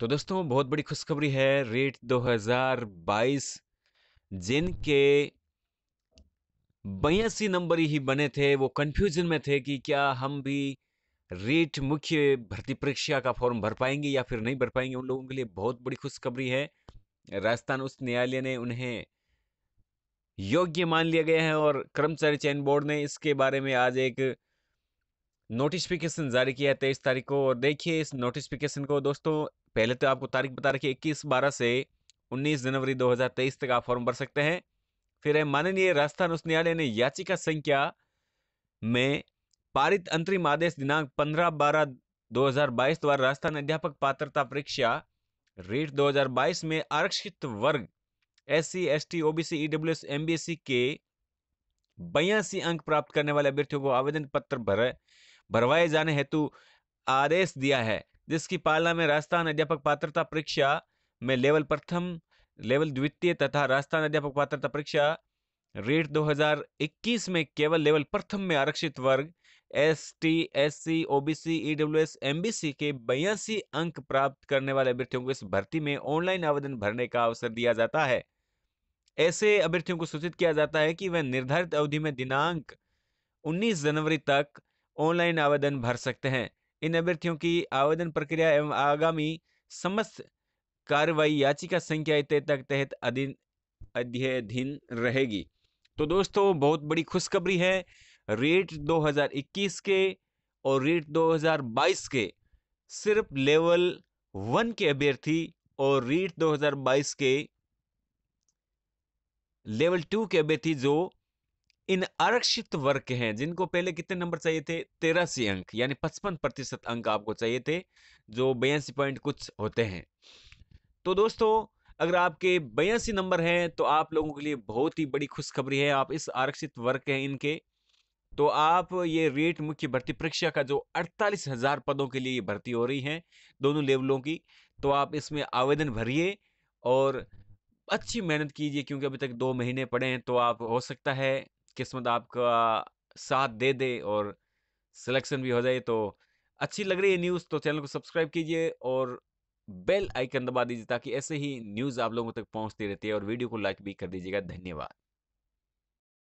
तो दोस्तों बहुत बड़ी खुशखबरी है रेट 2022 जिनके बयासी नंबर ही बने थे वो कंफ्यूजन में थे कि क्या हम भी रेट मुख्य भर्ती परीक्षा का फॉर्म भर पाएंगे या फिर नहीं भर पाएंगे उन लोगों के लिए बहुत बड़ी खुशखबरी है राजस्थान उच्च न्यायालय ने उन्हें योग्य मान लिया गया है और कर्मचारी चयन बोर्ड ने इसके बारे में आज एक नोटिफिकेशन जारी किया है तेईस तारीख को और देखिए इस नोटिफिकेशन को दोस्तों पहले तो आपको तारीख बता रखी है इक्कीस बारह से उन्नीस जनवरी 2023 तक आप फॉर्म भर सकते हैं फिर है माननीय राजस्थान उच्च न्यायालय ने याचिका संख्या में पारित अंतरिम आदेश दिनांक 15 बारह 2022 द्वारा राजस्थान अध्यापक पात्रता परीक्षा रीट 2022 में आरक्षित वर्ग S C S T OBC EWS के बयासी अंक प्राप्त करने वाले अभ्यर्थियों को आवेदन पत्र भर भरवाए जाने हेतु आदेश दिया है जिसकी पालना में राजस्थान अध्यापक पात्रता परीक्षा में लेवल प्रथम लेवल द्वितीय तथा राजस्थान अध्यापक पात्रता परीक्षा रेट 2021 में केवल लेवल प्रथम में आरक्षित वर्ग S T S C O B C E W S M B C के बयासी अंक प्राप्त करने वाले अभ्यर्थियों को इस भर्ती में ऑनलाइन आवेदन भरने का अवसर दिया जाता है ऐसे अभ्यर्थियों को सूचित किया जाता है कि वह निर्धारित अवधि में दिनांक 19 जनवरी तक ऑनलाइन आवेदन भर सकते हैं इन अभ्यर्थियों की आवेदन प्रक्रिया एवं आगामी समस्त कार्रवाई याचिका संख्या इत्यादि तहत अधीन अध्ययधीन रहेगी तो दोस्तों बहुत बड़ी खुशखबरी है रेट 2021 के और रेट 2022 के सिर्फ लेवल वन के अभ्यर्थी और रेट 2022 के लेवल टू के अभ्यर्थी जो इन आरक्षित वर्ग के हैं जिनको पहले कितने नंबर चाहिए थे तेरासी अंक यानी पचपन प्रतिशत अंक आपको चाहिए थे जो बयासी पॉइंट कुछ होते हैं तो दोस्तों अगर आपके बयासी नंबर हैं तो आप लोगों के लिए बहुत ही बड़ी खुशखबरी है आप इस आरक्षित वर्ग के हैं इनके तो आप ये रेट मुख्य भर्ती परीक्षा का जो अड़तालीस हज़ार पदों के लिए भर्ती हो रही है दोनों लेवलों की तो आप इसमें आवेदन भरिए और अच्छी मेहनत कीजिए क्योंकि अभी तक दो महीने पड़े हैं तो आप हो सकता है किस्मत आपका साथ दे दे और सिलेक्शन भी हो जाए तो अच्छी लग रही है न्यूज़ तो चैनल को सब्सक्राइब कीजिए और बेल आइकन दबा दीजिए ताकि ऐसे ही न्यूज़ आप लोगों तक पहुंचती रहती है और वीडियो को लाइक भी कर दीजिएगा धन्यवाद